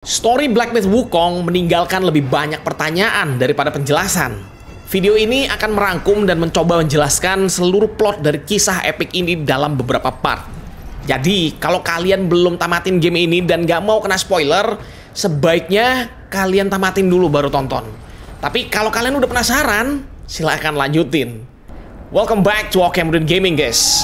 Story Black Myth Wukong meninggalkan lebih banyak pertanyaan daripada penjelasan. Video ini akan merangkum dan mencoba menjelaskan seluruh plot dari kisah epic ini dalam beberapa part. Jadi, kalau kalian belum tamatin game ini dan gak mau kena spoiler, sebaiknya kalian tamatin dulu baru tonton. Tapi kalau kalian udah penasaran, silahkan lanjutin. Welcome back to Cambridge Gaming, guys.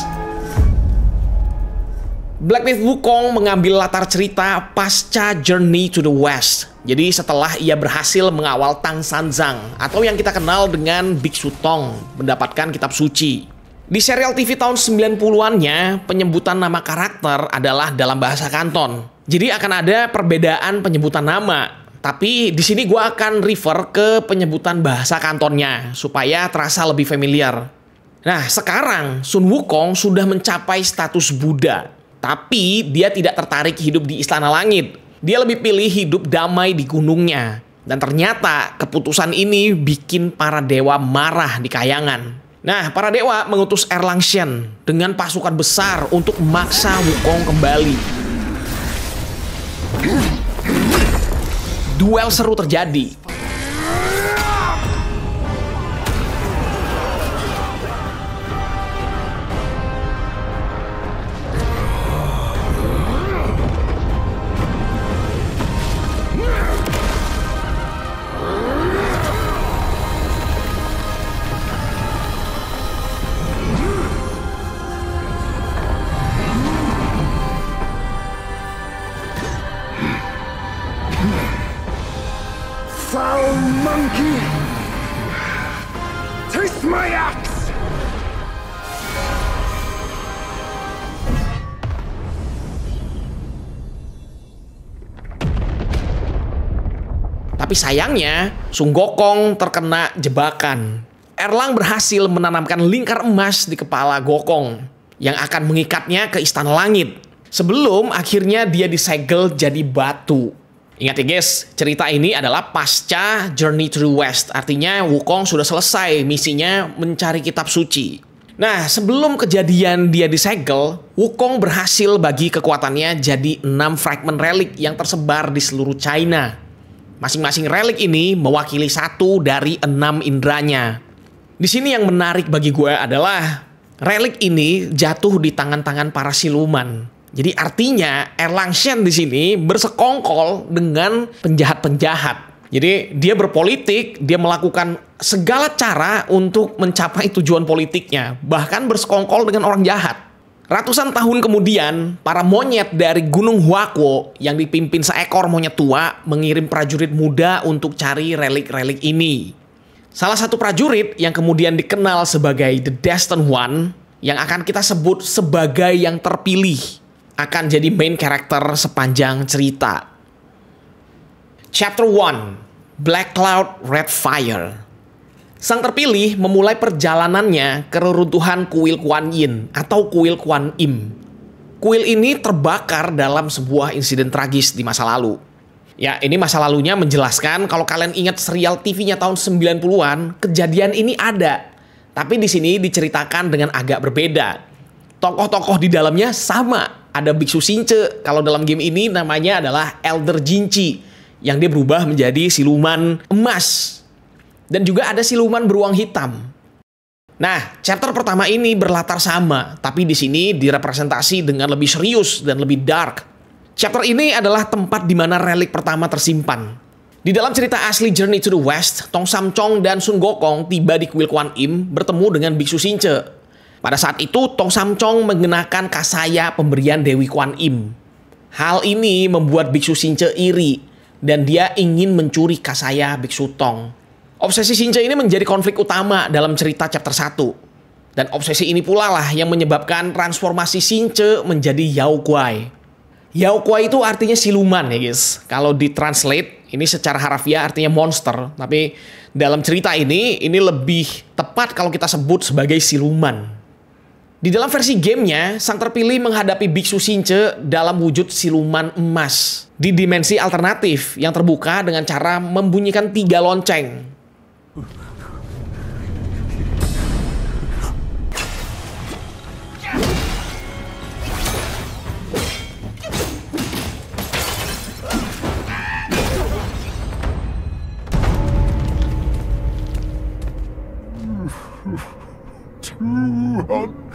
Black Myth Wukong mengambil latar cerita pasca Journey to the West. Jadi setelah ia berhasil mengawal Tang San Zhang atau yang kita kenal dengan Biksu Tong mendapatkan kitab suci. Di serial TV tahun 90-annya, penyebutan nama karakter adalah dalam bahasa Kanton. Jadi akan ada perbedaan penyebutan nama. Tapi di sini gue akan refer ke penyebutan bahasa Kantonnya supaya terasa lebih familiar. Nah, sekarang Sun Wukong sudah mencapai status Buddha tapi dia tidak tertarik hidup di istana langit. Dia lebih pilih hidup damai di gunungnya. Dan ternyata keputusan ini bikin para dewa marah di kayangan. Nah, para dewa mengutus Erlang Shen dengan pasukan besar untuk maksa Wukong kembali. Duel seru terjadi Foul monkey! Taste my axe! Tapi sayangnya, Sung Gokong terkena jebakan. Erlang berhasil menanamkan lingkar emas di kepala Gokong yang akan mengikatnya ke istana langit. Sebelum akhirnya dia disegel jadi batu. Ingat ya guys, cerita ini adalah pasca Journey to West. Artinya Wukong sudah selesai misinya mencari kitab suci. Nah, sebelum kejadian dia disegel, Wukong berhasil bagi kekuatannya jadi 6 fragment relik yang tersebar di seluruh China. Masing-masing relik ini mewakili satu dari enam indranya. Di sini yang menarik bagi gue adalah relik ini jatuh di tangan-tangan para siluman. Jadi artinya Erlang Shen di sini bersekongkol dengan penjahat-penjahat. Jadi dia berpolitik, dia melakukan segala cara untuk mencapai tujuan politiknya, bahkan bersekongkol dengan orang jahat. Ratusan tahun kemudian, para monyet dari Gunung Huakuo yang dipimpin seekor monyet tua mengirim prajurit muda untuk cari relik-relik ini. Salah satu prajurit yang kemudian dikenal sebagai The Destined One yang akan kita sebut sebagai yang terpilih akan jadi main karakter sepanjang cerita. Chapter 1 Black Cloud Red Fire Sang terpilih memulai perjalanannya ke reruntuhan kuil Kuan Yin atau kuil Kuan Im. Kuil ini terbakar dalam sebuah insiden tragis di masa lalu. Ya, ini masa lalunya menjelaskan kalau kalian ingat serial TV-nya tahun 90-an, kejadian ini ada. Tapi di sini diceritakan dengan agak berbeda. Tokoh-tokoh di dalamnya sama, ada biksu Sinche. Kalau dalam game ini namanya adalah Elder Jinchi yang dia berubah menjadi siluman emas. Dan juga ada siluman beruang hitam. Nah, chapter pertama ini berlatar sama, tapi di sini direpresentasi dengan lebih serius dan lebih dark. Chapter ini adalah tempat di mana relik pertama tersimpan. Di dalam cerita asli Journey to the West, Tong Sam Chong dan Sun Gokong tiba di kuil Kwan Im bertemu dengan Biksu Sinche, pada saat itu, Tong Samcong mengenakan kasaya pemberian Dewi Kwan Im. Hal ini membuat Biksu Sinche iri dan dia ingin mencuri kasaya Biksu Tong. Obsesi Sinche ini menjadi konflik utama dalam cerita chapter 1. Dan obsesi ini pula lah yang menyebabkan transformasi Sinche menjadi Yao Kuai. Yao Kuai itu artinya siluman ya guys. Kalau ditranslate ini secara harafiah artinya monster. Tapi dalam cerita ini, ini lebih tepat kalau kita sebut sebagai siluman. Di dalam versi gamenya, sang terpilih menghadapi Biksu Shinche dalam wujud siluman emas di dimensi alternatif yang terbuka dengan cara membunyikan tiga lonceng.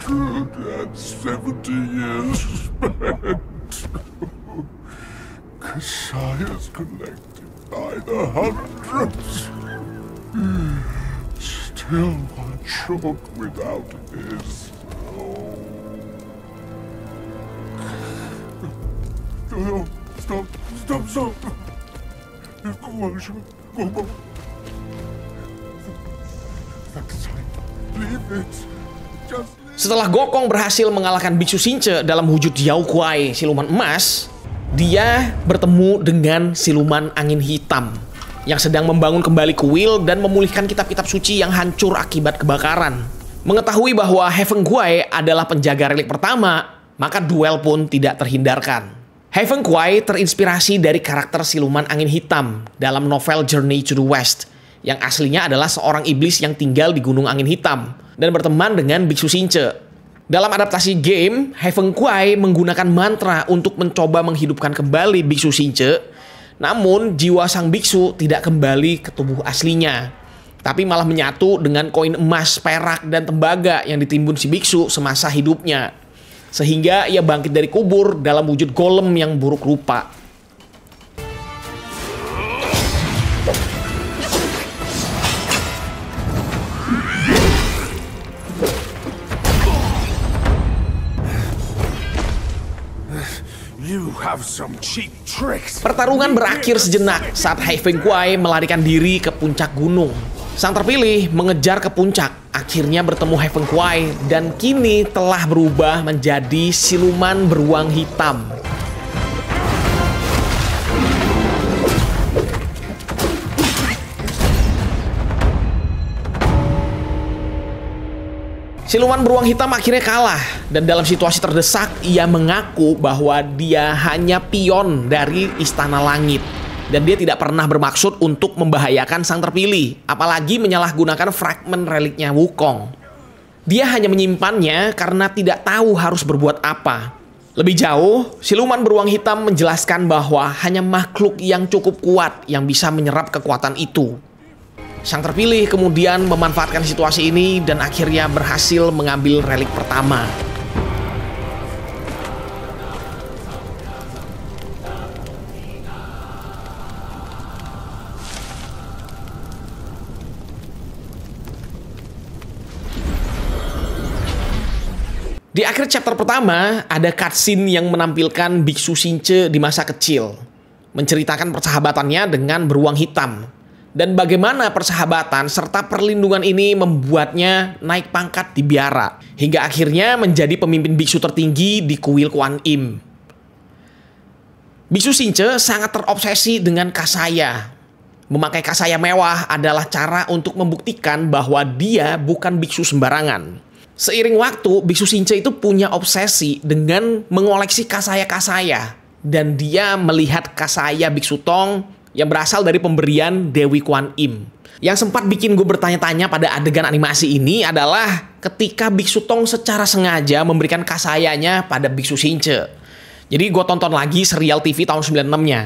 at 70 years spent. Kasayas collected by the hundreds. Still one short without his. Oh. No, stop, stop, stop. Coercion, go, go. Leave it. Just Setelah Gokong berhasil mengalahkan Biksu Sinche dalam wujud Yao Kuai siluman emas, dia bertemu dengan siluman angin hitam yang sedang membangun kembali kuil dan memulihkan kitab-kitab suci yang hancur akibat kebakaran. Mengetahui bahwa Heaven Guai adalah penjaga relik pertama, maka duel pun tidak terhindarkan. Heaven Guai terinspirasi dari karakter siluman angin hitam dalam novel Journey to the West, yang aslinya adalah seorang iblis yang tinggal di Gunung Angin Hitam dan berteman dengan Biksu Shinche. Dalam adaptasi game, Heaven Kwai menggunakan mantra untuk mencoba menghidupkan kembali Biksu Shinche. Namun, jiwa sang biksu tidak kembali ke tubuh aslinya. Tapi malah menyatu dengan koin emas, perak, dan tembaga yang ditimbun si biksu semasa hidupnya. Sehingga ia bangkit dari kubur dalam wujud golem yang buruk rupa. Pertarungan berakhir sejenak saat Hai Feng Kuai melarikan diri ke puncak gunung. Sang terpilih mengejar ke puncak, akhirnya bertemu Hai Feng Kuai dan kini telah berubah menjadi siluman beruang hitam Siluman beruang hitam akhirnya kalah dan dalam situasi terdesak ia mengaku bahwa dia hanya pion dari istana langit dan dia tidak pernah bermaksud untuk membahayakan sang terpilih apalagi menyalahgunakan fragmen reliknya Wukong. Dia hanya menyimpannya karena tidak tahu harus berbuat apa. Lebih jauh, siluman beruang hitam menjelaskan bahwa hanya makhluk yang cukup kuat yang bisa menyerap kekuatan itu. Sang terpilih kemudian memanfaatkan situasi ini dan akhirnya berhasil mengambil relik pertama. Di akhir chapter pertama, ada cutscene yang menampilkan Biksu Shinche di masa kecil, menceritakan persahabatannya dengan beruang hitam dan bagaimana persahabatan serta perlindungan ini membuatnya naik pangkat di biara hingga akhirnya menjadi pemimpin biksu tertinggi di kuil Kuan Im. Biksu Sinche sangat terobsesi dengan kasaya. Memakai kasaya mewah adalah cara untuk membuktikan bahwa dia bukan biksu sembarangan. Seiring waktu, biksu Sinche itu punya obsesi dengan mengoleksi kasaya-kasaya dan dia melihat kasaya biksu Tong yang berasal dari pemberian Dewi Kwan Im. Yang sempat bikin gue bertanya-tanya pada adegan animasi ini adalah ketika Biksu Tong secara sengaja memberikan kasayanya pada Biksu Sinche. Jadi gue tonton lagi serial TV tahun 96-nya.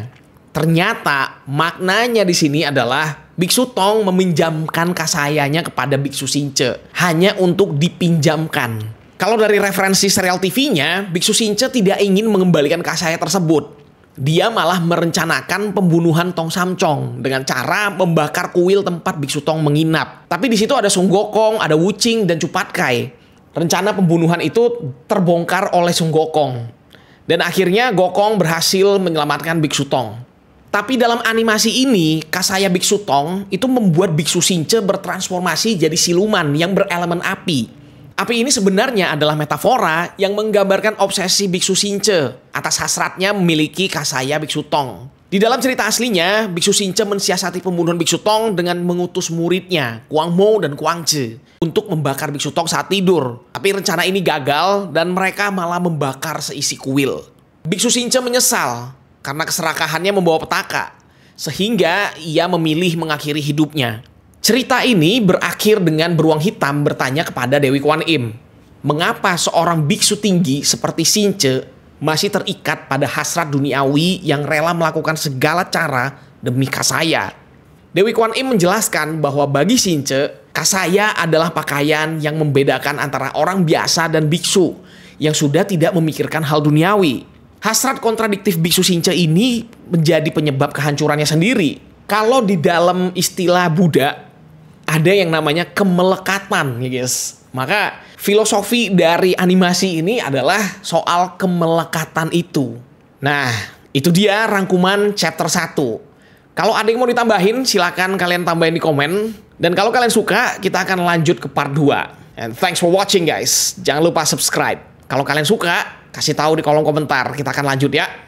Ternyata maknanya di sini adalah Biksu Tong meminjamkan kasayanya kepada Biksu Sinche hanya untuk dipinjamkan. Kalau dari referensi serial TV-nya, Biksu Sinche tidak ingin mengembalikan kasaya tersebut dia malah merencanakan pembunuhan Tong Samcong dengan cara membakar kuil tempat Biksu Tong menginap. Tapi di situ ada Sung Gokong, ada Wuching dan Cupat Kai. Rencana pembunuhan itu terbongkar oleh Sung Gokong. Dan akhirnya Gokong berhasil menyelamatkan Biksu Tong. Tapi dalam animasi ini, Kasaya Biksu Tong itu membuat Biksu Sinche bertransformasi jadi siluman yang berelemen api. Api ini sebenarnya adalah metafora yang menggambarkan obsesi biksu Sinche atas hasratnya memiliki kasaya biksu Tong. Di dalam cerita aslinya, biksu Sinche mensiasati pembunuhan biksu Tong dengan mengutus muridnya, Kuang Mo dan Kuang Che, untuk membakar biksu Tong saat tidur. Tapi rencana ini gagal dan mereka malah membakar seisi kuil. Biksu Sinche menyesal karena keserakahannya membawa petaka, sehingga ia memilih mengakhiri hidupnya. Cerita ini berakhir dengan beruang hitam bertanya kepada Dewi Kwan Im, mengapa seorang biksu tinggi seperti Sinche masih terikat pada hasrat duniawi yang rela melakukan segala cara demi Kasaya. Dewi Kwan Im menjelaskan bahwa bagi Sinche, Kasaya adalah pakaian yang membedakan antara orang biasa dan biksu yang sudah tidak memikirkan hal duniawi. Hasrat kontradiktif biksu Sinche ini menjadi penyebab kehancurannya sendiri. Kalau di dalam istilah Buddha, ada yang namanya kemelekatan ya guys. Maka filosofi dari animasi ini adalah soal kemelekatan itu. Nah, itu dia rangkuman chapter 1. Kalau ada yang mau ditambahin, silahkan kalian tambahin di komen. Dan kalau kalian suka, kita akan lanjut ke part 2. And thanks for watching guys. Jangan lupa subscribe. Kalau kalian suka, kasih tahu di kolom komentar. Kita akan lanjut ya.